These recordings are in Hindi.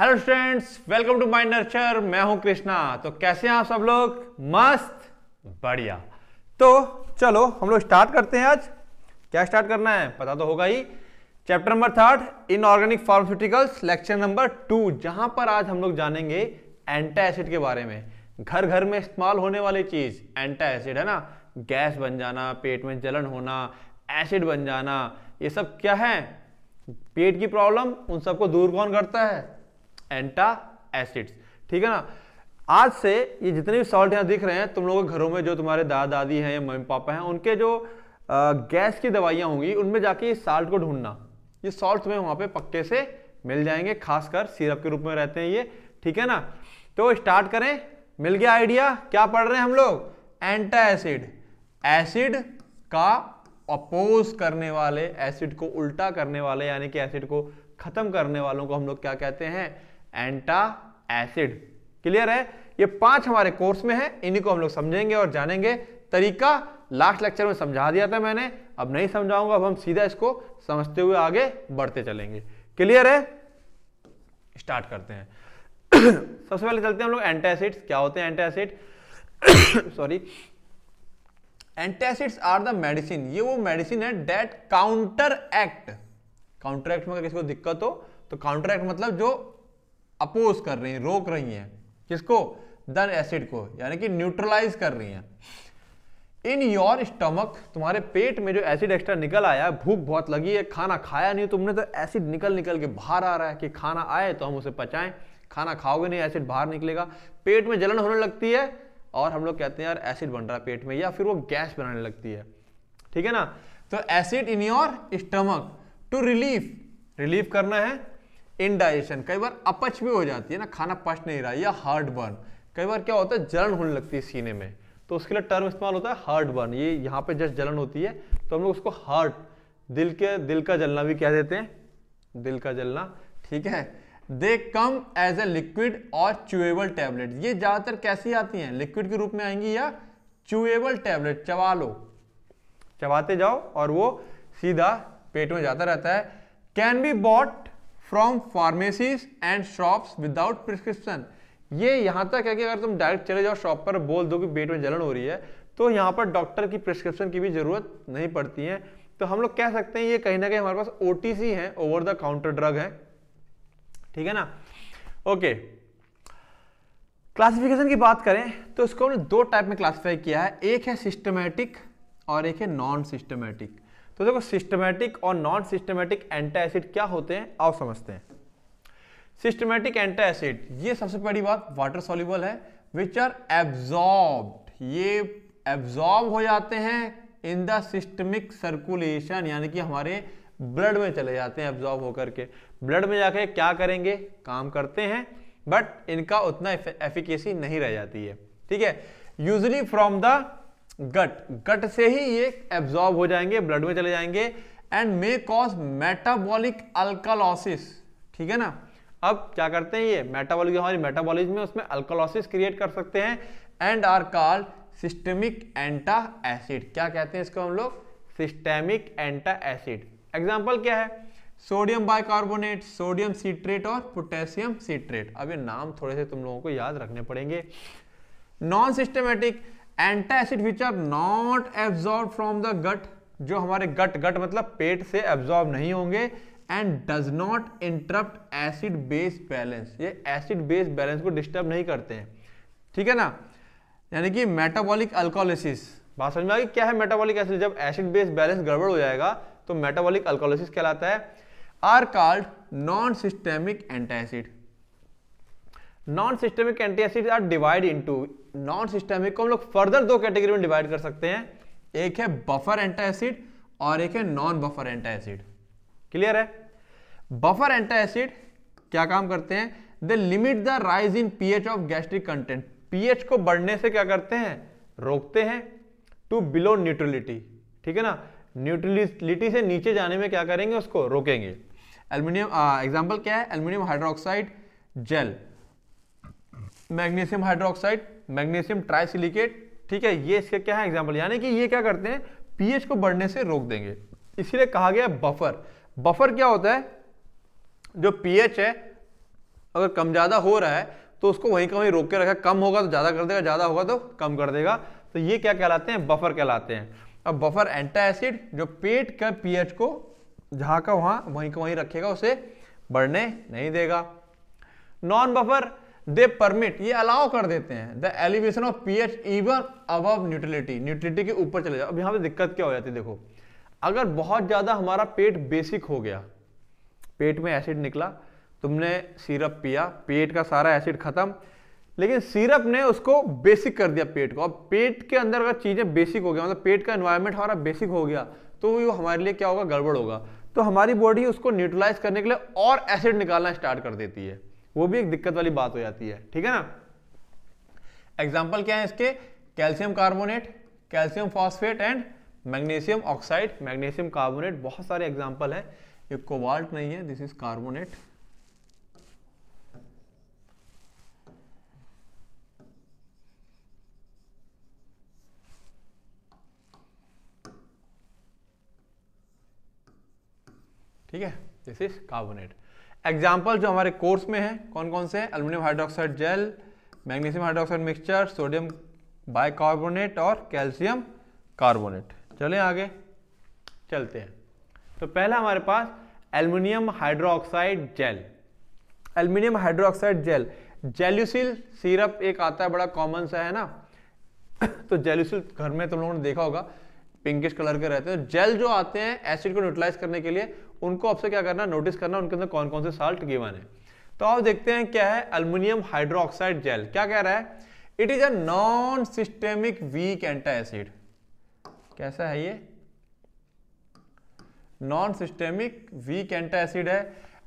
Hello students welcome to my nurture मैं हूं कृष्णा तो कैसे हैं आप सब लोग मस्त बढ़िया तो चलो हम लोग स्टार्ट करते हैं आज क्या स्टार्ट करना है पता तो होगा ही chapter number third inorganic pharmaceuticals lecture number two जहां पर आज हम लोग जानेंगे एंटा एसिड के बारे में घर घर में इस्तेमाल होने वाली चीज एंटा एसिड है ना गैस बन जाना पेट में जलन होना एसिड बन जाना ये सब क्या है पेट की प्रॉब्लम उन सबको दूर कौन करता है एंटा एसिड्स ठीक है ना आज से ये जितने भी सॉल्ट यहाँ दिख रहे हैं तुम लोगों के घरों में जो तुम्हारे दादा दादी हैं या मम्मी पापा हैं उनके जो गैस की दवाइयाँ होंगी उनमें जाके ये साल्ट को ढूंढना ये सॉल्ट तुम्हें वहाँ पे पक्के से मिल जाएंगे खासकर सिरप के रूप में रहते हैं ये ठीक है ना तो स्टार्ट करें मिल गया आइडिया क्या पढ़ रहे हैं हम लोग एंटा एसिड एसिड का अपोज करने वाले एसिड को उल्टा करने वाले यानी कि एसिड को खत्म करने वालों को हम लोग क्या कहते हैं एंटा एसिड क्लियर है ये पांच हमारे कोर्स में है इन्हीं को हम लोग समझेंगे और जानेंगे तरीका लास्ट लेक्चर में समझा दिया था मैंने अब नहीं समझाऊंगा अब हम सीधा इसको समझते हुए आगे बढ़ते चलेंगे क्लियर है स्टार्ट करते हैं सबसे पहले चलते हैं हम लोग एंटासिड्स क्या होते हैं antacid sorry antacids are the medicine ये वो मेडिसिन है that counteract counteract में अगर किसी को दिक्कत हो तो काउंटर एक्ट मतलब जो अपोज कर रही हैं रोक रही हैं किसको दन एसिड को यानी कि न्यूट्रलाइज कर रही हैं इन योर स्टमक तुम्हारे पेट में जो एसिड एक्स्ट्रा निकल आया भूख बहुत लगी है खाना खाया नहीं तुमने तो एसिड निकल निकल के बाहर आ रहा है कि खाना आए तो हम उसे पचाएं खाना खाओगे नहीं एसिड बाहर निकलेगा पेट में जलन होने लगती है और हम लोग कहते हैं यार एसिड बन रहा है पेट में या फिर वो गैस बनाने लगती है ठीक है ना तो acid in your stomach to relief relief करना है इनडाइजेशन कई बार अपच भी हो जाती है ना खाना पच नहीं रहा या हार्ट बर्न कई बार क्या होता है जलन होने लगती है सीने में तो उसके लिए टर्म इस्तेमाल होता है हार्ट बर्न ये यहाँ पे जस्ट जलन होती है तो हम लोग उसको हार्ट दिल के दिल का जलना भी कह देते हैं दिल का जलना ठीक है they come as a liquid और चुएबल टैबलेट ये ज़्यादातर कैसी आती हैं लिक्विड के रूप में आएंगी या चुएबल टैबलेट चबा लो चबाते जाओ और वो सीधा पेट में जाता रहता है can be bought from pharmacies and shops without prescription ये यहाँ तक है कि अगर तुम डायरेक्ट चले जाओ शॉप पर बोल दो कि पेट में जलन हो रही है तो यहाँ पर डॉक्टर की प्रिस्क्रिप्शन की भी ज़रूरत नहीं पड़ती है तो हम लोग कह सकते हैं ये कहीं ना कहीं हमारे पास ओ है ओवर द काउंटर ड्रग है ठीक है ना ओके क्लासिफिकेशन की बात करें तो इसको हमने दो टाइप में क्लासिफाई किया है एक है सिस्टमेटिक और एक है नॉन सिस्टमेटिक तो देखो सिस्टमैटिक और नॉन सिस्टमैटिक एंटा एसिड क्या होते हैं आओ समझते हैं सिस्टमैटिक एंटा एसिड ये सबसे बड़ी बात वाटर सॉल्यूबल है विच आर एब्जॉर्ब ये एब्जॉर्ब हो जाते हैं इन द सिस्टमिक सर्कुलेशन यानी कि हमारे ब्लड में चले जाते हैं एब्जॉर्ब होकर के ब्लड में जाके क्या करेंगे काम करते हैं बट इनका उतना एफिकेसी नहीं रह जाती है ठीक है usually from the gut gut से ही ये एब्जॉर्ब हो जाएंगे ब्लड में चले जाएंगे and may cause metabolic alkalosis ठीक है ना अब क्या करते हैं ये मेटाबॉलिक हमारी मेटाबॉलिज्म में उसमें अल्कोलॉसिस क्रिएट कर सकते हैं and are called systemic antacid क्या कहते हैं इसको हम लोग सिस्टेमिक एंटा एसिड एग्जाम्पल क्या है सोडियम बाइकार्बोनेट सोडियम सीट्रेट और पोटेशियम सीट्रेट अब ये नाम थोड़े से तुम लोगों को याद रखने पड़ेंगे non systematic antacid which are not absorb from the gut जो हमारे गट गट मतलब पेट से एब्जॉर्ब नहीं होंगे and does not interrupt acid base balance ये एसिड बेस बैलेंस को डिस्टर्ब नहीं करते हैं ठीक है ना यानी कि मेटाबॉलिक अल्कोलिसिस बात समझ में आगे क्या है मेटाबॉलिक एसिड जब एसिड बेस बैलेंस गड़बड़ हो जाएगा तो मेटाबॉलिक अल्कोलिसिस कहलाता है are called non systemic antacid non systemic anti acid are divide into non systemic को हम लोग फर्दर दो कैटेगरी में डिवाइड कर सकते हैं एक है बफर एंटा एसिड और एक है non buffer antacid clear है बफर एंटा एसिड क्या काम करते हैं they limit the rise in pH of gastric content pH को बढ़ने से क्या करते हैं रोकते हैं टू बिलो न्यूट्रलिटी ठीक है ना न्यूट्रलिटी से नीचे जाने में क्या करेंगे उसको रोकेंगे एल्यूमिनियम एग्जाम्पल uh, क्या है aluminium hydroxide gel magnesium hydroxide magnesium trisilicate ठीक है ये इसके क्या है एग्जाम्पल यानी कि ये क्या करते हैं पीएच को बढ़ने से रोक देंगे इसीलिए कहा गया बफर बफर क्या होता है जो पीएच है अगर कम ज़्यादा हो रहा है तो उसको वहीं का वहीं रोक के रखा कम होगा तो ज़्यादा कर देगा ज़्यादा होगा तो कम कर देगा तो ये क्या कहलाते हैं बफर कहलाते हैं अब बफर एंटा एसिड जो पेट का पीएच को जहां का वहां वहीं का वहीं रखेगा उसे बढ़ने नहीं देगा नॉन बफर दे परमिट ये अलाउ कर देते हैं the elevation of P H even above neutrality neutrality के ऊपर चले जाओ अब यहाँ पे दिक्कत क्या हो जाती है देखो अगर बहुत ज़्यादा हमारा पेट बेसिक हो गया पेट में एसिड निकला तुमने सिरप पिया पेट का सारा एसिड खत्म लेकिन सिरप ने उसको बेसिक कर दिया पेट को अब पेट के अंदर अगर चीज़ें बेसिक हो गया मतलब पेट का इन्वायरमेंट हमारा बेसिक हो गया तो वो हमारे लिए क्या होगा गड़बड़ होगा तो हमारी बॉडी उसको न्यूट्रलाइज करने के लिए और एसिड निकालना स्टार्ट कर देती है वो भी एक दिक्कत वाली बात हो जाती है ठीक है ना एग्जाम्पल क्या है इसके calcium carbonate calcium phosphate and magnesium oxide magnesium carbonate बहुत सारे एग्जाम्पल है ये कोबाल्ट नहीं है दिस इज कार्बोनेट ठीक है दिस इज कार्बोनेट एग्जाम्पल जो हमारे कोर्स में है कौन कौन से aluminium hydroxide gel magnesium hydroxide mixture sodium bicarbonate और कैल्शियम कार्बोनेट चलें आगे चलते हैं तो पहला हमारे पास aluminium hydroxide gel aluminium hydroxide gel Gelusil syrup एक आता है बड़ा कॉमन सा है ना तो जेल्यूसिल घर में तुम लोगों ने देखा होगा पिंकिश कलर के रहते हैं जेल जो आते हैं एसिड को न्यूट्रलाइज करने के लिए उनको आपसे क्या करना नोटिस करना उनके अंदर कौन कौन से साल्ट गिवन है तो आप देखते हैं क्या है अल्मोनियम हाइड्रोक्साइड जेल क्या कह रहा है it is a non systemic weak antacid कैसा है ये non systemic weak antacid है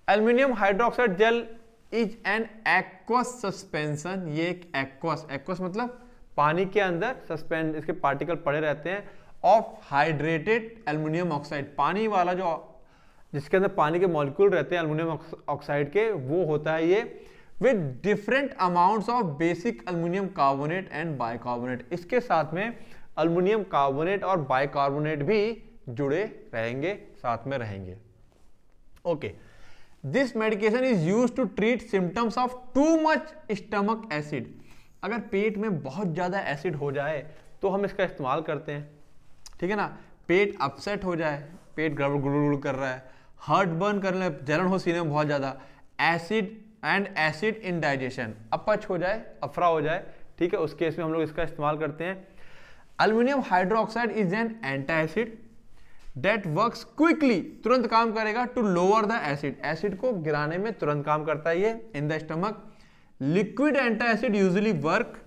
aluminium hydroxide gel is an aqueous suspension ये एक एक्वस एक्वस मतलब पानी के अंदर सस्पेंड इसके पार्टिकल पड़े रहते हैं ऑफ हाइड्रेटेड एल्यूमिनियम ऑक्साइड पानी वाला जो जिसके अंदर पानी के मॉलिक्यूल रहते हैं अल्मोनियम ऑक्साइड के वो होता है ये with different amounts of basic aluminium carbonate and bicarbonate इसके साथ में अल्मोनियम कार्बोनेट और बाइकार्बोनेट भी जुड़े रहेंगे साथ में रहेंगे okay this medication is use to treat symptoms of too much stomach acid अगर पेट में बहुत ज़्यादा एसिड हो जाए तो हम इसका इस्तेमाल करते हैं ठीक है ना पेट अपसेट हो जाए पेट गड़बड़ गुड़ गुड़ कर रहा है हर्ट बर्न करने जलन हो सीने में बहुत ज़्यादा acid and acid indigestion अपच हो जाए अफरा हो जाए ठीक है उस केस में हम लोग इसका इस्तेमाल करते हैं aluminium hydroxide is an antacid that work quickly तुरंत काम करेगा to lower the acid acid को गिराने में तुरंत काम करता है ये in the stomach liquid antacid usually work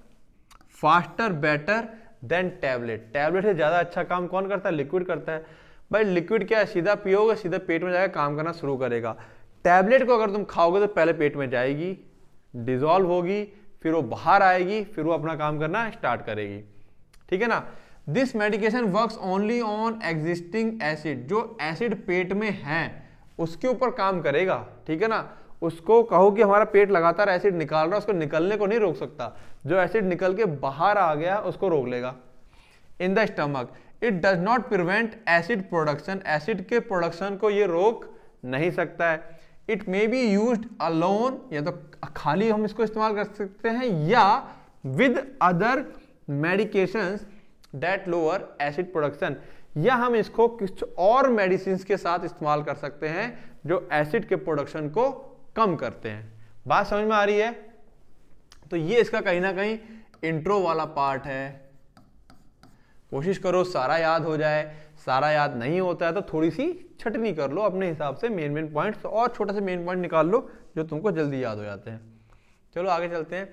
faster better than tablet tablet से ज़्यादा अच्छा काम कौन करता है लिक्विड करता है भाई लिक्विड क्या है सीधा पियोगे सीधा पेट में जाएगा काम करना शुरू करेगा टैबलेट को अगर तुम खाओगे तो पहले पेट में जाएगी डिजॉल्व होगी फिर वो बाहर आएगी फिर वो अपना काम करना स्टार्ट करेगी ठीक है ना this medication work only on existing acid जो एसिड पेट में है उसके ऊपर काम करेगा ठीक है ना उसको कहो कि हमारा पेट लगातार एसिड निकाल रहा है उसको निकलने को नहीं रोक सकता जो एसिड निकल के बाहर आ गया उसको रोक लेगा in the stomach it does not prevent acid production acid के प्रोडक्शन को ये रोक नहीं सकता है it may be use alone या तो खाली हम इसको इस्तेमाल कर सकते हैं या with other medications that lower acid production या हम इसको कुछ और मेडिसिन के साथ इस्तेमाल कर सकते हैं जो एसिड के प्रोडक्शन को कम करते हैं बात समझ में आ रही है तो ये इसका कहीं ना कहीं इंट्रो वाला पार्ट है कोशिश करो सारा याद हो जाए सारा याद नहीं होता है तो थोड़ी सी छटनी कर लो अपने हिसाब से मेन मेन पॉइंट्स और छोटे से मेन पॉइंट निकाल लो जो तुमको जल्दी याद हो जाते हैं चलो आगे चलते हैं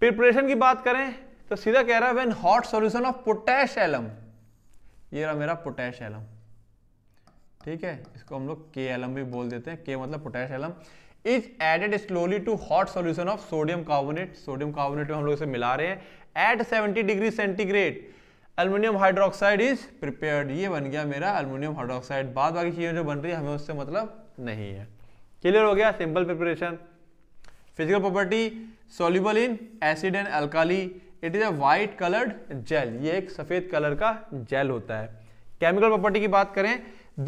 प्रिपरेशन की बात करें तो सीधा कह रहा है when hot solution of potash alum ये रहा मेरा पोटैश एलम ठीक है इसको हम लोग के एलम भी बोल देते हैं के मतलब potash alum is added slowly to hot solution of sodium carbonate sodium carbonate में हम लोग इसे मिला रहे हैं at 70 degree centigrade aluminium hydroxide is prepared ये बन गया मेरा एलमिनियम हाइड्रोक्साइड बाद बाकी चीज़ें जो बन रही है हमें उससे मतलब नहीं है क्लियर हो गया simple preparation physical property soluble in acid and alkali it is a white coloured gel ये एक सफ़ेद कलर का जेल होता है केमिकल प्रॉपर्टी की बात करें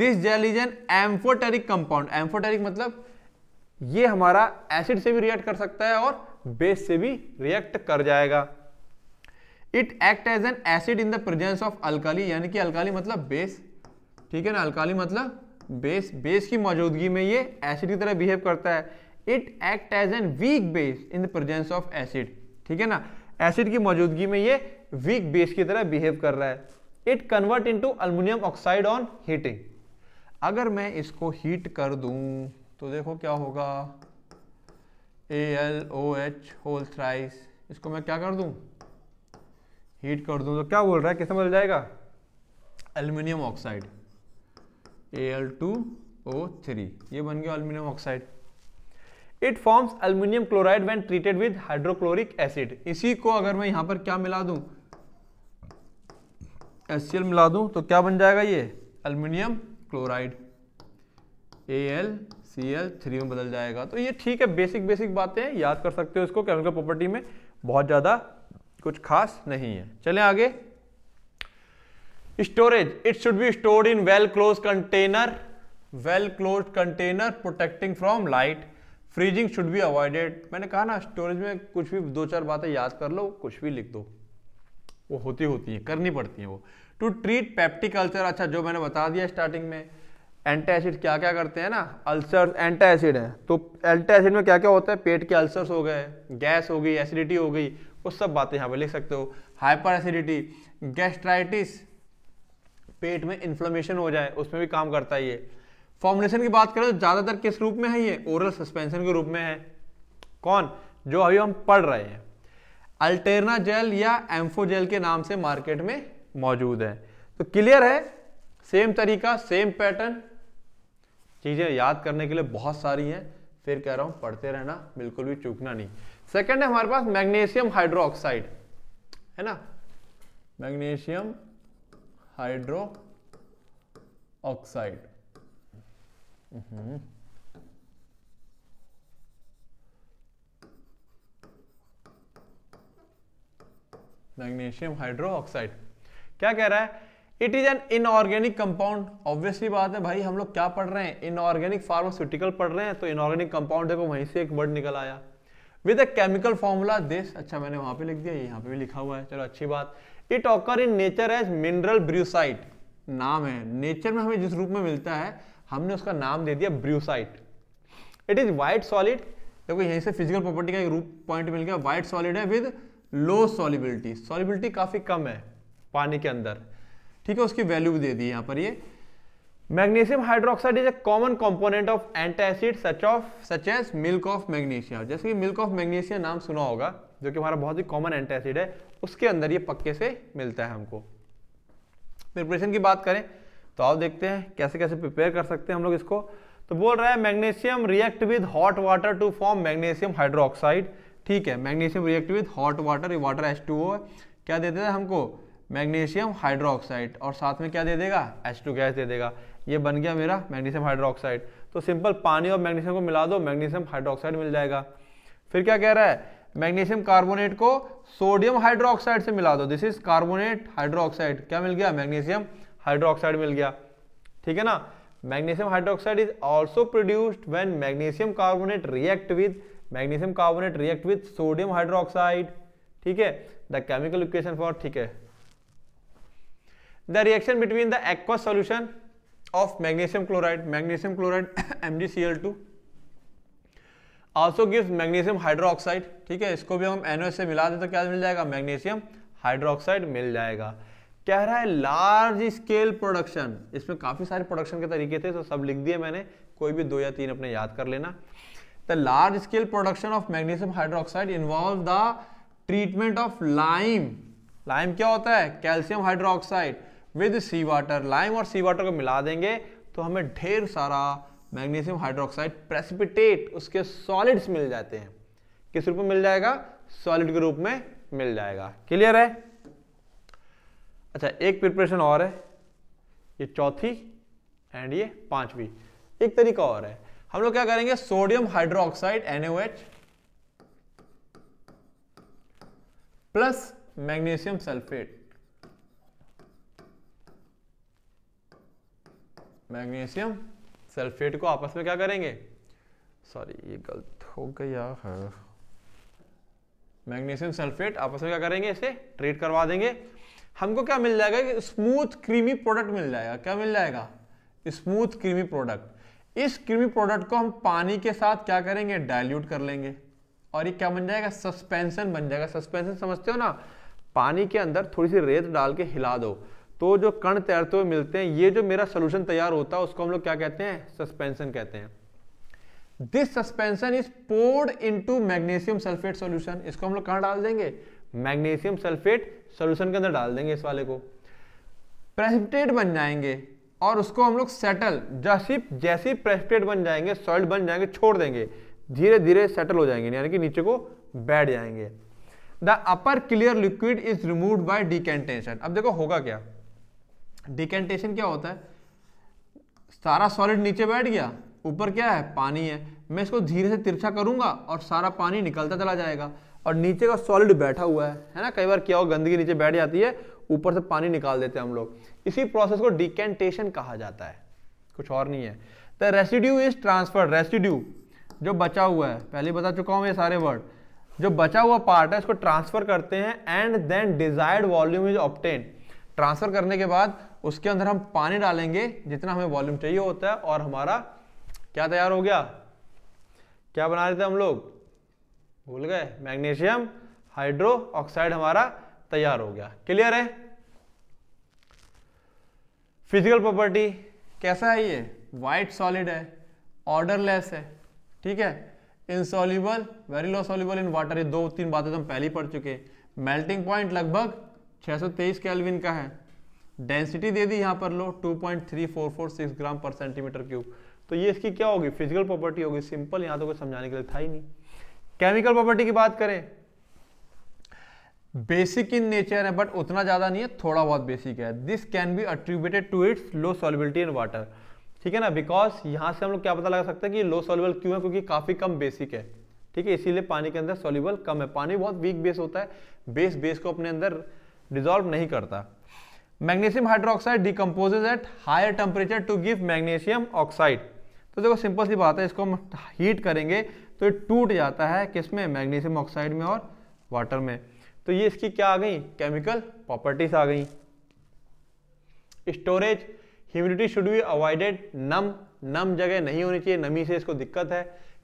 this gel is an amphoteric compound amphoteric मतलब ये हमारा एसिड से भी रिएक्ट कर सकता है और बेस से भी रिएक्ट कर जाएगा it act as an acid in the presence of alkali यानी कि अल्काली मतलब बेस ठीक है ना अल्काली मतलब बेस बेस की मौजूदगी में ये एसिड की तरह बिहेव करता है it act as an weak base in the presence of acid ठीक है ना एसिड की मौजूदगी में ये वीक बेस की तरह बिहेव कर रहा है it convert into aluminium oxide on heating अगर मैं इसको हीट कर दूं तो देखो क्या होगा A L O H whole thrice इसको मैं क्या कर दूं हीट कर दूं तो क्या बोल रहा है कैसे बदल जाएगा aluminium oxide A L two O three ये बन गया aluminium oxide it forms aluminium chloride when treated with hydrochloric acid इसी को अगर मैं यहां पर क्या मिला दूँ एस मिला दूँ तो क्या बन जाएगा ये aluminium chloride A L C L three में बदल जाएगा तो ये ठीक है बेसिक बेसिक बातें याद कर सकते हो इसको केमिकल प्रॉपर्टी में बहुत ज़्यादा कुछ खास नहीं है चले आगे storage it should be stored in well close container well close container protecting from light freezing should be avoided मैंने कहा ना स्टोरेज में कुछ भी दो चार बातें याद कर लो कुछ भी लिख दो वो होती होती हैं करनी पड़ती हैं वो टू ट्रीट पैप्टिक अल्सर अच्छा जो मैंने बता दिया स्टार्टिंग में एंटी एसिड क्या क्या करते हैं ना अल्सर एंटी एसिड है तो एंटी एसिड में क्या क्या होता है पेट के अल्सर्स हो गए गैस हो गई एसिडिटी हो गई वो सब बातें यहाँ पर लिख सकते हो हाइपर एसिडिटी गैस्ट्राइटिस पेट में इन्फ्लोमेशन हो जाए उसमें भी काम करता है ये फॉर्मुलेशन की बात करें तो ज़्यादातर किस रूप में है ये ओरल सस्पेंशन के रूप में है कौन जो अभी हम पढ़ रहे हैं अल्टेरना जेल या एम्फोजेल के नाम से मार्केट में मौजूद है तो क्लियर है सेम तरीका सेम पैटर्न चीज़ें याद करने के लिए बहुत सारी हैं फिर कह रहा हूँ पढ़ते रहना बिल्कुल भी चूकना नहीं सेकेंड है हमारे पास मैग्नीशियम हाइड्रोक्साइड है ना magnesium hydro oxide hmm. Magnesium hydro oxide क्या कह रहा है it is an inorganic compound obviously बात है भाई हम लोग क्या पढ़ रहे हैं इनऑर्गेनिक फार्मास्यूटिकल पढ़ रहे हैं तो इनऑर्गेनिक कंपाउंड देखो वहीं से एक वर्ड निकल आया with a chemical formula this अच्छा मैंने वहां पे लिख दिया यहाँ पे भी लिखा हुआ है चलो अच्छी बात it occur in nature as mineral brucite नाम है नेचर में हमें जिस रूप में मिलता है हमने उसका नाम दे दिया brucite it is white solid देखो यहीं से फिजिकल प्रॉपर्टी का एक रूप पॉइंट मिल गया वाइट सॉलिड है विद लो सॉलिबिलिटी सॉलिबिलिटी काफ़ी कम है पानी के अंदर ठीक है उसकी वैल्यू भी दे दी यहाँ पर ये hydroxide is a common common of anti acid such of such as milk of magnesia जैसे कि मिल्क ऑफ magnesia नाम सुना होगा जो कि हमारा बहुत ही एंटी एसिड है उसके अंदर ये पक्के से मिलता है हमको प्रिपरेशन की बात करें तो आप देखते हैं कैसे कैसे प्रिपेयर कर सकते हैं हम लोग इसको तो बोल रहा है magnesium react with hot water to form magnesium hydroxide ठीक है magnesium react with hot water water H two O क्या देते थे हमको मैग्नीशियम हाइड्रोक्साइड और साथ में क्या दे देगा एच टू गैस दे देगा ये बन गया मेरा मैग्नीशियम हाइड्रोक्साइड तो सिंपल पानी और मैग्नीशियम को मिला दो मैग्नीशियम हाइड्रोक्साइड मिल जाएगा फिर क्या कह रहा है मैग्नीशियम कार्बोनेट को सोडियम हाइड्रोक्साइड से मिला दो दिस इज कार्बोनेट हाइड्रोक्साइड क्या मिल गया मैग्नीशियम हाइड्रोक्साइड मिल गया ठीक है ना magnesium hydroxide is also produced when magnesium carbonate react with magnesium carbonate react with sodium hydroxide ठीक है द केमिकल इक्वेशन फॉर ठीक है the reaction between the aqua solution of magnesium chloride magnesium chloride MgCl2 also gives magnesium hydroxide ठीक है इसको भी हम एनओएस से मिला दें तो क्या मिल जाएगा मैग्नीशियम हाइड्रोक्साइड मिल जाएगा कह रहा है लार्ज स्केल प्रोडक्शन इसमें काफ़ी सारे प्रोडक्शन के तरीके थे तो सब लिख दिए मैंने कोई भी दो या तीन अपने याद कर लेना the large scale production of magnesium hydroxide involve the treatment of lime lime क्या होता है calcium hydroxide with sea water lime और सी वाटर को मिला देंगे तो हमें ढेर सारा मैग्नीशियम हाइड्रोक्साइड प्रेसिपिटेट उसके सॉलिड्स मिल जाते हैं किस रूप में मिल जाएगा सॉलिड के रूप में मिल जाएगा क्लियर है अच्छा एक प्रिपरेशन और है ये चौथी एंड ये पांचवी एक तरीका और है हम लोग क्या करेंगे sodium hydroxide NaOH plus magnesium sulphate magnesium sulphate को आपस में क्या करेंगे सॉरी ये गलत हो गया है मैग्नीशियम सल्फेट आपस में क्या करेंगे इसे ट्रीट करवा देंगे हमको क्या मिल जाएगा कि स्मूथ क्रीमी प्रोडक्ट मिल जाएगा क्या मिल जाएगा स्मूथ क्रीमी प्रोडक्ट इस क्रीमी प्रोडक्ट को हम पानी के साथ क्या करेंगे डाइल्यूट कर लेंगे और ये क्या बन जाएगा सस्पेंशन बन जाएगा सस्पेंशन समझते हो ना पानी के अंदर थोड़ी सी रेत डाल के हिला दो तो जो कण तैरते हुए मिलते हैं ये जो मेरा सोल्यूशन तैयार होता है उसको हम लोग क्या कहते हैं सस्पेंशन कहते हैं this suspension is poured into magnesium sulphate solution इसको हम लोग कहाँ डाल देंगे मैग्नीशियम सल्फेट सॉल्यूशन के अंदर डाल देंगे इस वाले को प्रेसिपिटेट बन जाएंगे और उसको हम लोग सेटल जैसी जैसी प्रेसिपिटेट बन जाएंगे सॉल्ट बन जाएंगे छोड़ देंगे धीरे धीरे सेटल हो जाएंगे यानी कि नीचे को बैठ जाएंगे the upper clear liquid is remove by decantation अब देखो होगा क्या डिकेंटेशन क्या होता है सारा सॉलिड नीचे बैठ गया ऊपर क्या है पानी है मैं इसको धीरे से तिरछा करूंगा और सारा पानी निकलता चला जाएगा और नीचे का सॉलिड बैठा हुआ है है ना कई बार क्या हो गंदगी नीचे बैठ जाती है ऊपर से पानी निकाल देते हैं हम लोग इसी प्रोसेस को डिकेंटेशन कहा जाता है कुछ और नहीं है the residue is transfer residue जो बचा हुआ है पहले बता चुका हूँ ये सारे वर्ड जो बचा हुआ पार्ट है इसको ट्रांसफर करते हैं and then desired volume is obtain transfer करने के बाद उसके अंदर हम पानी डालेंगे जितना हमें वॉल्यूम चाहिए होता है और हमारा क्या तैयार हो गया क्या बना रहे थे हम लोग भूल गए मैग्नीशियम हाइड्रो ऑक्साइड हमारा तैयार हो गया क्लियर है फिजिकल प्रॉपर्टी कैसा है ये वाइट सॉलिड है ऑर्डरलेस है ठीक है insoluble very low soluble in water ये दो तीन बातें तो हम पहले ही पढ़ चुके हैं मेल्टिंग पॉइंट लगभग 623 केल्विन का है डेंसिटी दे दी यहाँ पर लो 2.3446 ग्राम पर सेंटीमीटर क्यूब तो ये इसकी क्या होगी फिजिकल प्रॉपर्टी होगी सिंपल यहाँ तो कोई समझाने के लिए था ही नहीं केमिकल प्रॉपर्टी की बात करें बेसिक इन नेचर है बट उतना ज़्यादा नहीं है थोड़ा बहुत बेसिक है this can be attributed to its low solubility in water ठीक है ना बिकॉज यहाँ से हम लोग क्या पता लगा सकते हैं कि लो सॉलिबल क्यों है क्योंकि काफ़ी कम बेसिक है ठीक है इसीलिए पानी के अंदर सॉलिबल कम है पानी बहुत वीक बेस होता है बेस बेस को अपने अंदर डिजॉल्व नहीं करता magnesium hydroxide decomposes at higher temperature to give magnesium oxide तो देखो सिंपल सी बात है इसको हम हीट करेंगे तो ये टूट जाता है किसमें मैग्नीशियम ऑक्साइड में और वाटर में तो ये इसकी क्या आ गई केमिकल प्रॉपर्टीज आ गई storage humidity should be avoided नम नम जगह नहीं होनी चाहिए नमी से इसको दिक्कत है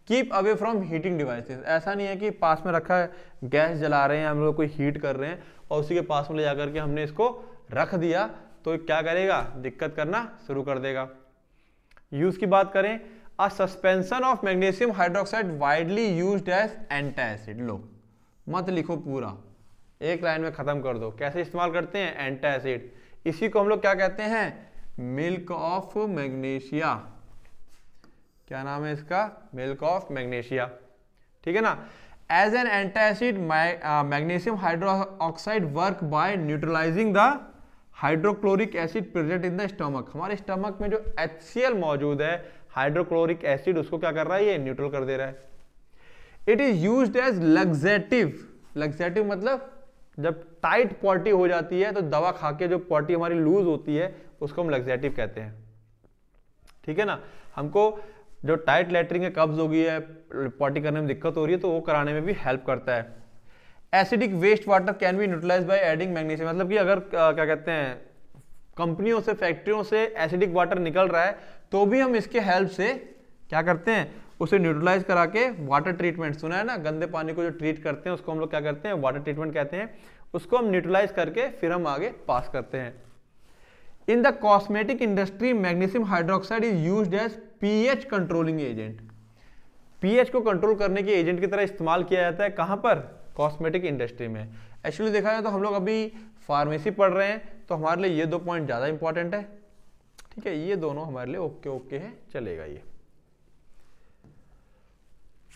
keep away from heating devices ऐसा नहीं है कि पास में रखा है गैस जला रहे हैं हम लोग कोई हीट कर रहे हैं और उसी के पास में ले जाकर के हमने इसको रख दिया तो क्या करेगा दिक्कत करना शुरू कर देगा यूज की बात करें a suspension of magnesium hydroxide widely use as antacid लो मत लिखो पूरा एक लाइन में खत्म कर दो कैसे इस्तेमाल करते हैं एंटा एसिड इसी को हम लोग क्या कहते हैं मिल्क ऑफ मैग्नेशिया क्या नाम है इसका मिल्क ऑफ मैग्नेशिया ठीक है ना as an antacid magnesium hydro oxide work by neutralising the hydrochloric acid present in the stomach हमारे स्टमक में जो एच मौजूद है हाइड्रोक्लोरिक एसिड उसको क्या कर रहा है ये न्यूट्रल कर दे रहा है it is use as laxative laxative मतलब जब टाइट पॉटी हो जाती है तो दवा खा के जो पॉटी हमारी लूज होती है उसको हम लग्जेटिव कहते हैं ठीक है ना हमको जो टाइट लेटरिंग है कब्ज हो गई है पॉटी करने में दिक्कत हो रही है तो वो कराने में भी हेल्प करता है acidic waste water can be neutralise by adding magnesium मतलब कि अगर आ, क्या कहते हैं कंपनियों से फैक्ट्रियों से एसिडिक वाटर निकल रहा है तो भी हम इसके हेल्प से क्या करते हैं उसे न्यूट्रलाइज करा के वाटर ट्रीटमेंट सुना है ना गंदे पानी को जो ट्रीट करते हैं उसको हम लोग क्या करते हैं वाटर ट्रीटमेंट कहते हैं उसको हम न्यूट्रलाइज करके फिर हम आगे पास करते हैं in the cosmetic industry magnesium hydroxide is use as pH controlling agent pH को कंट्रोल करने के एजेंट की तरह इस्तेमाल किया जाता है कहां पर कॉस्मेटिक इंडस्ट्री में एक्चुअली देखा जाए तो हम लोग अभी फार्मेसी पढ़ रहे हैं तो हमारे लिए ये दो पॉइंट ज़्यादा इंपॉर्टेंट है ठीक है ये दोनों हमारे लिए ओके ओके है चलेगा ये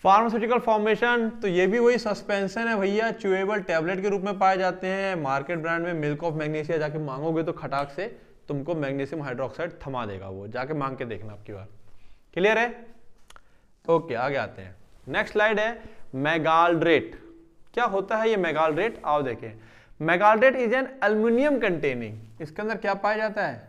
फार्मास्यूटिकल फॉर्मेशन तो ये भी वही सस्पेंशन है भैया च्यूएबल टैबलेट के रूप में पाए जाते हैं मार्केट ब्रांड में मिल्क ऑफ मैग्नीशिया जाके मांगोगे तो खटाक से तुमको मैग्नीशियम हाइड्रोक्साइड थमा देगा वो जाके मांग के देखना आपकी बार क्लियर है ओके आगे आते हैं नेक्स्ट स्लाइड है मैगाल्ड्रेट क्या होता है ये मेगालरेट आओ देखें magaldrate is an aluminium containing इसके अंदर क्या पाया जाता है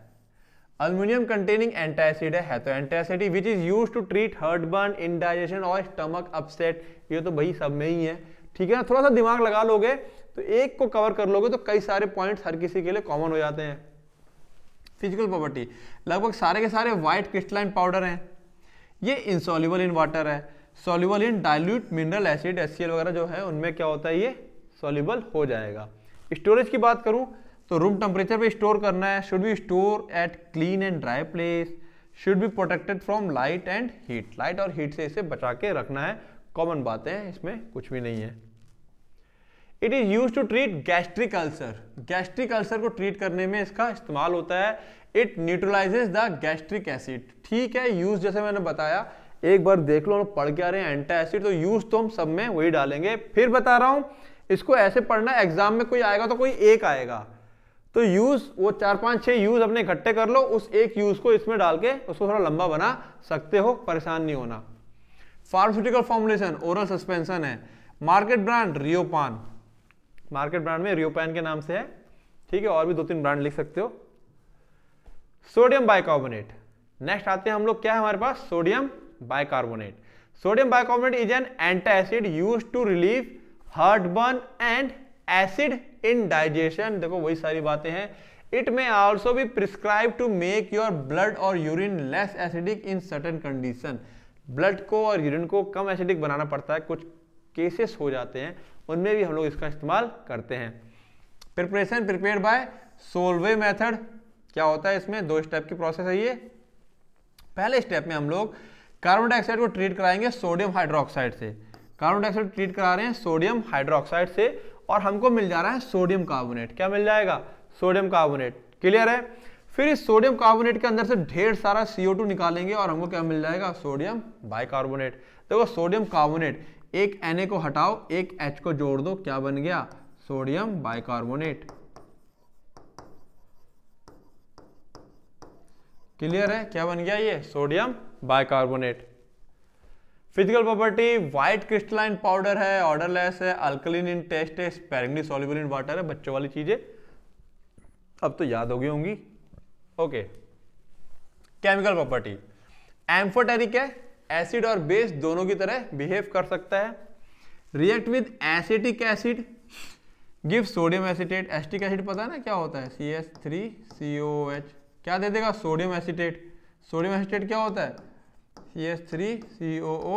अल्मीनियम कंटेनिंग एंटासिड है तो antacid which is use to treat heartburn indigestion और स्टमक अपसेट ये तो भाई सब में ही है ठीक है ना थोड़ा सा दिमाग लगा लोगे तो एक को कवर कर लोगे तो कई सारे पॉइंट हर किसी के लिए कॉमन हो जाते हैं फिजिकल प्रॉपर्टी लगभग सारे के सारे व्हाइट क्रिस्टलाइन पाउडर हैं ये इंसॉल्यूबल इन वाटर है soluble in dilute mineral acids वगैरह जो है उनमें क्या होता है ये सोल्यूबल हो जाएगा स्टोरेज की बात करूँ तो रूम टेम्परेचर पे स्टोर करना है should be store at clean and dry place should be protected from light and heat light और हीट से इसे बचा के रखना है कॉमन बात है इसमें कुछ भी नहीं है it is use to treat gastric ulcer gastric ulcer को ट्रीट करने में इसका इस्तेमाल होता है it neutralises the gastric acid ठीक है यूज जैसे मैंने बताया एक बार देख लो पढ़ के आ रहे हैं एंटा एसिड तो यूज तो हम सब में वही डालेंगे फिर बता रहा हूं इसको ऐसे पढ़ना एग्जाम में कोई आएगा तो कोई एक आएगा तो यूज वो चार पांच छह यूज अपने इकट्ठे कर लो उस एक यूज को इसमें डाल के उसको थोड़ा लंबा बना सकते हो परेशान नहीं होना फार्मास्यूटिकल फॉर्मुलेशन ओरल सस्पेंशन है market brand Riopan market brand में रियोपान के नाम से है ठीक है और भी दो तीन ब्रांड लिख सकते हो सोडियम बाइकार्बोनेट नेक्स्ट आते हैं हम लोग क्या है हमारे पास sodium sodium is an bicarbonate acid use to relieve heartburn and acid indigestion देखो वही सारी बातें हैं it may also be prescribe to make your blood और urine less acidic in certain condition blood को और यूरिन को कम एसिडिक बनाना पड़ता है कुछ केसेस हो जाते हैं उनमें भी हम लोग इसका इस्तेमाल करते हैं preparation prepare by Solvay method क्या होता है इसमें दो स्टेप की प्रोसेस है ये पहले स्टेप में हम लोग कार्बन डाइऑक्साइड को ट्रीट कराएंगे सोडियम हाइड्रोक्साइड से कार्बन डाइऑक्साइड ट्रीट करा रहे हैं सोडियम हाइड्रोक्साइड से और हमको मिल जा रहा है सोडियम कार्बोनेट क्या मिल जाएगा सोडियम कार्बोनेट क्लियर है फिर इस सोडियम कार्बोनेट के अंदर से ढेर सारा CO2 निकालेंगे और हमको क्या मिल जाएगा सोडियम बाइकार्बोनेट देखो सोडियम कार्बोनेट एक Na को हटाओ एक H को जोड़ दो क्या बन गया सोडियम बाइकार्बोनेट क्लियर है क्या बन गया ये sodium bicarbonate physical property white crystalline powder है ऑर्डरलेस है अल्कलिन इन टेस्ट है स्पेरिंगली सोल्यूबल इन वाटर है बच्चों वाली चीजें अब तो याद हो गई होंगी ओके केमिकल प्रॉपर्टी एम्फोटेरिक है एसिड और बेस दोनों की तरह बिहेव कर सकता है react with acetic acid give sodium acetate acetic acid पता है ना क्या होता है C S three C O H क्या दे देगा सोडियम एसिटेट सोडियम एसिटेट क्या होता है C S three C O O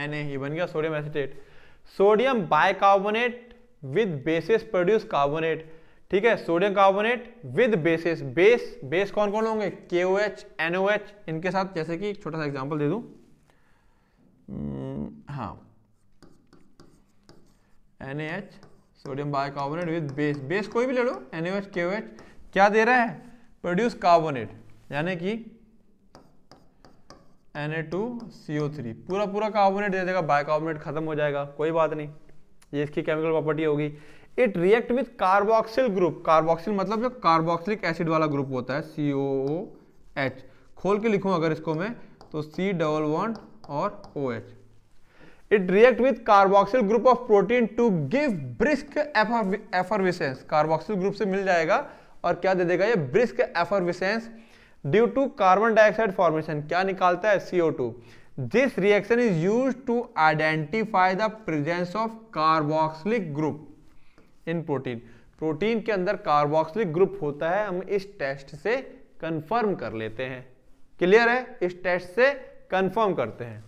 N A बन गया sodium acetate sodium bicarbonate with bases produce carbonate ठीक है sodium carbonate with bases base base कौन कौन होंगे K O H N O H इनके साथ जैसे कि छोटा सा एग्जांपल दे दूं hmm, हाँ N H sodium bicarbonate with base base कोई भी ले लो एन ओ एच के ओ एच क्या दे रहा है प्रोड्यूस कार्बोनेट यानी कि Na2CO3 पूरा पूरा कार्बोनेट दे देगा बायकार्बोनेट खत्म हो जाएगा कोई बात नहीं ये इसकी केमिकल प्रॉपर्टी होगी it react with carboxyl group carboxyl मतलब जो कार्बोक्सिलिक एसिड वाला ग्रुप होता है सी ओ ओ एच खोल के लिखूं अगर इसको मैं तो सी डबल वन और O H it react with carboxyl group of protein to give brisk effervescence carboxyl group से मिल जाएगा और क्या दे देगा ये brisk effervescence due to carbon dioxide formation क्या निकालता है CO two this reaction is use to identify the presence of carboxylic group in protein protein के अंदर कार्बोक्सिलिक ग्रुप होता है हम इस टेस्ट से कंफर्म कर लेते हैं क्लियर है इस टेस्ट से कंफर्म करते हैं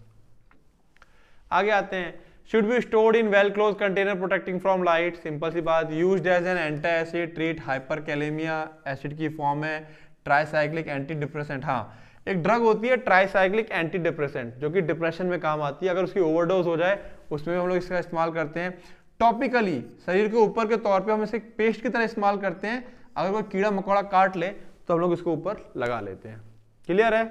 आगे आते हैं should be stored in well close container protecting from light simple सी बात as an an acid treat hyperkalemia acid की फॉर्म है ट्राईसाइक्लिक एंटी डिप्रेसेंट हाँ एक ड्रग होती है ट्राईसाइक्लिक एंटी डिप्रेसेंट जो कि डिप्रेशन में काम आती है अगर उसकी ओवरडोज हो जाए उसमें हम लोग इसका इस्तेमाल करते हैं टॉपिकली शरीर के ऊपर के तौर पर हम इसे पेस्ट की तरह इस्तेमाल करते हैं अगर कोई कीड़ा मकोड़ा काट ले तो हम लोग इसको ऊपर लगा लेते हैं क्लियर है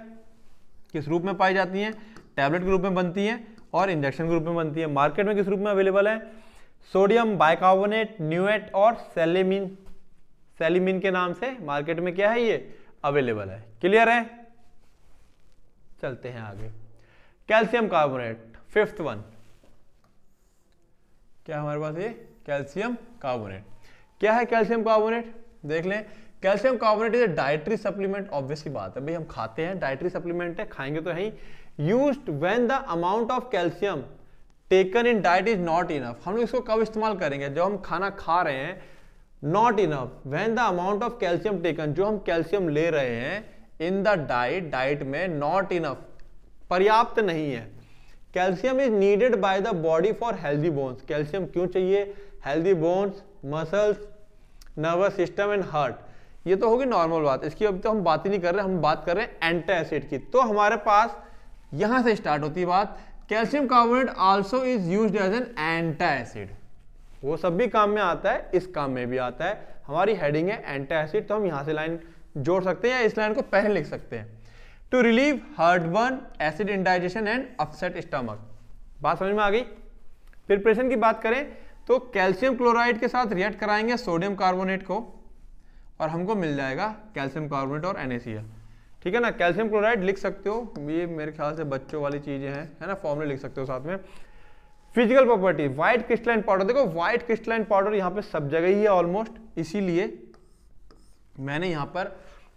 किस रूप में पाई जाती हैं टैबलेट के रूप में बनती हैं और इंजेक्शन के रूप में बनती है मार्केट में किस रूप में अवेलेबल है सोडियम बाइकार्बोनेट न्यूएट और सेलेमिन सेलिमिन के नाम से मार्केट में क्या है ये अवेलेबल है क्लियर है चलते हैं आगे कैल्शियम कार्बोनेट फिफ्थ वन क्या हमारे पास ये कैल्शियम कार्बोनेट क्या है कैल्शियम कार्बोनेट देख लें calcium carbonate is dietary supplement obvious की बात है भाई हम खाते हैं डायट्री सप्लीमेंट है खाएंगे तो है use when the amount of calcium taken in diet is not enough हम लोग इसको कब इस्तेमाल करेंगे जब हम खाना खा रहे हैं not enough when the amount of calcium taken जो हम कैल्शियम ले रहे हैं इन द डाइट डाइट में नॉट इनफ पर्याप्त नहीं है calcium is needed by the body for healthy bones calcium क्यों चाहिए healthy bones muscles nervous system and heart ये तो होगी नॉर्मल बात इसकी अभी तो हम बात ही नहीं कर रहे हम बात कर रहे हैं एंटा एसिड की तो हमारे पास यहां से स्टार्ट होती है बात calcium carbonate also is use as an antacid वो सब भी काम में आता है इस काम में भी आता है हमारी हेडिंग है एंटा एसिड तो हम यहां से लाइन जोड़ सकते हैं या इस लाइन को पहले लिख सकते हैं to relieve burn acid indigestion and upset stomach बात समझ में आ गई प्रिपरेशन की बात करें तो कैल्शियम क्लोराइड के साथ रिएक्ट कराएंगे सोडियम कार्बोनेट को और हमको मिल जाएगा कैल्शियम कार्बोनेट और एनएसीएल ठीक है ना कैल्शियम क्लोराइड लिख सकते हो ये मेरे ख्याल से बच्चों वाली चीज़ें हैं है ना फॉर्मूले लिख सकते हो साथ में physical property white crystalline powder देखो व्हाइट क्रिस्टलाइन पाउडर यहाँ पे सब जगह ही है ऑलमोस्ट इसीलिए मैंने यहाँ पर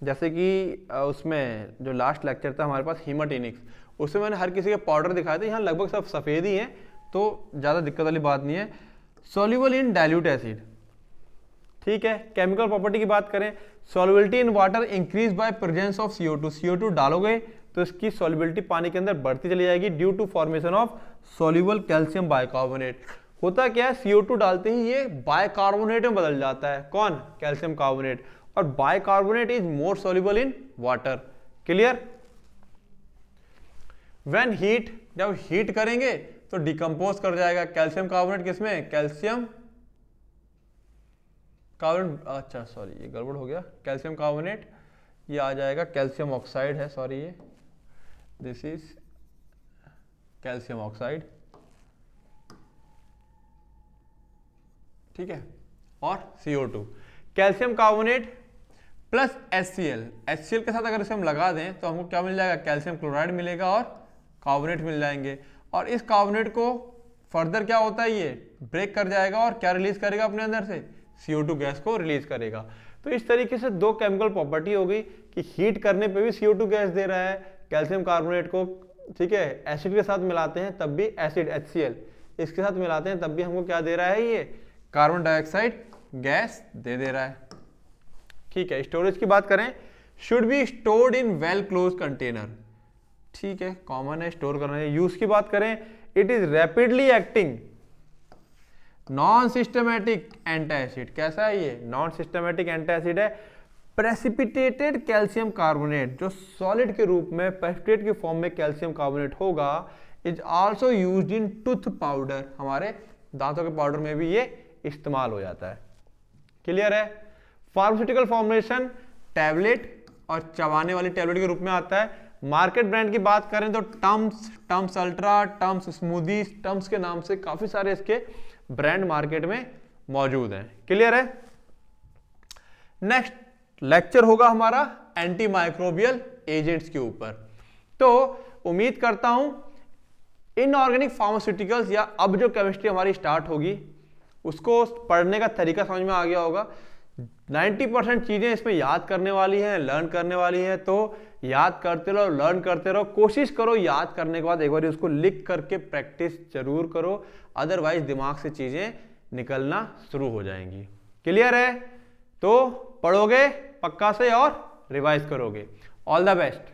जैसे कि उसमें जो लास्ट लेक्चर था हमारे पास हीमाटेनिक्स उसमें मैंने हर किसी के पाउडर दिखाए थे यहाँ लगभग सब सफ़ेद ही है तो ज़्यादा दिक्कत वाली बात नहीं है सोल्यूबल इन डायल्यूट एसिड ठीक है केमिकल प्रॉपर्टी की बात करें solubility in water increase by presence of CO two CO two डालोगे तो इसकी सोलिबिलिटी पानी के अंदर बढ़ती चली जाएगी due to formation of soluble calcium bicarbonate होता क्या है सीओ डालते ही ये बायकार्बोनेट में बदल जाता है कौन कैल्शियम कार्बोनेट और bicarbonate is more soluble in water clear when heat जब हीट करेंगे तो डिकम्पोज कर जाएगा कैल्शियम कार्बोनेट किसमें कैल्शियम कार्बोनेट अच्छा सॉरी ये गड़बड़ हो गया कैल्शियम कार्बोनेट ये आ जाएगा कैल्शियम ऑक्साइड है सॉरी ये this is calcium oxide ठीक है और CO2 calcium carbonate plus HCl HCl के साथ अगर इसे हम लगा दें तो हमको क्या मिल जाएगा कैल्शियम क्लोराइड मिलेगा और कार्बोनेट मिल जाएंगे और इस कार्बोनेट को फर्दर क्या होता है ये ब्रेक कर जाएगा और क्या रिलीज करेगा अपने अंदर से CO2 गैस को रिलीज करेगा तो इस तरीके से दो केमिकल प्रॉपर्टी हो गई कि हीट करने पे भी CO2 गैस दे रहा है कैल्शियम कार्बोनेट को ठीक है एसिड के साथ मिलाते हैं तब भी एसिड एच इसके साथ मिलाते हैं तब भी हमको क्या दे रहा है ये कार्बन डाइऑक्साइड गैस दे दे रहा है ठीक है स्टोरेज की बात करें should be stored in well close container ठीक है कॉमन है स्टोर करना है यूज की बात करें it is rapidly acting non systematic antacid कैसा है ये नॉन सिस्टमैटिक एंटा एसिड है प्रेसिपिटेटेड कैल्शियम कार्बोनेट जो सॉलिड के रूप में प्रेसिपिटेट के फॉर्म में कैल्शियम कार्बोनेट होगा is also use in tooth powder हमारे दांतों के पाउडर में भी ये इस्तेमाल हो जाता है क्लियर है फार्मास्यूटिकल फॉर्मुलेशन टैबलेट और चबाने वाली टैबलेट के रूप में आता है मार्केट ब्रांड की बात करें तो Tums Tums ultra Tums smoothie Tums के नाम से काफी सारे इसके ब्रांड मार्केट में मौजूद हैं क्लियर है नेक्स्ट लेक्चर होगा हमारा एंटी माइक्रोबियल एजेंट्स के ऊपर तो उम्मीद करता हूं इनऑर्गेनिक फार्मास्यूटिकल्स या अब जो केमिस्ट्री हमारी स्टार्ट होगी उसको पढ़ने का तरीका समझ में आ गया होगा 90 परसेंट चीज़ें इसमें याद करने वाली हैं लर्न करने वाली हैं तो याद करते रहो लर्न करते रहो कोशिश करो याद करने के बाद एक बार उसको लिख करके प्रैक्टिस जरूर करो अदरवाइज दिमाग से चीज़ें निकलना शुरू हो जाएंगी क्लियर है तो पढ़ोगे पक्का से और रिवाइज करोगे ऑल द बेस्ट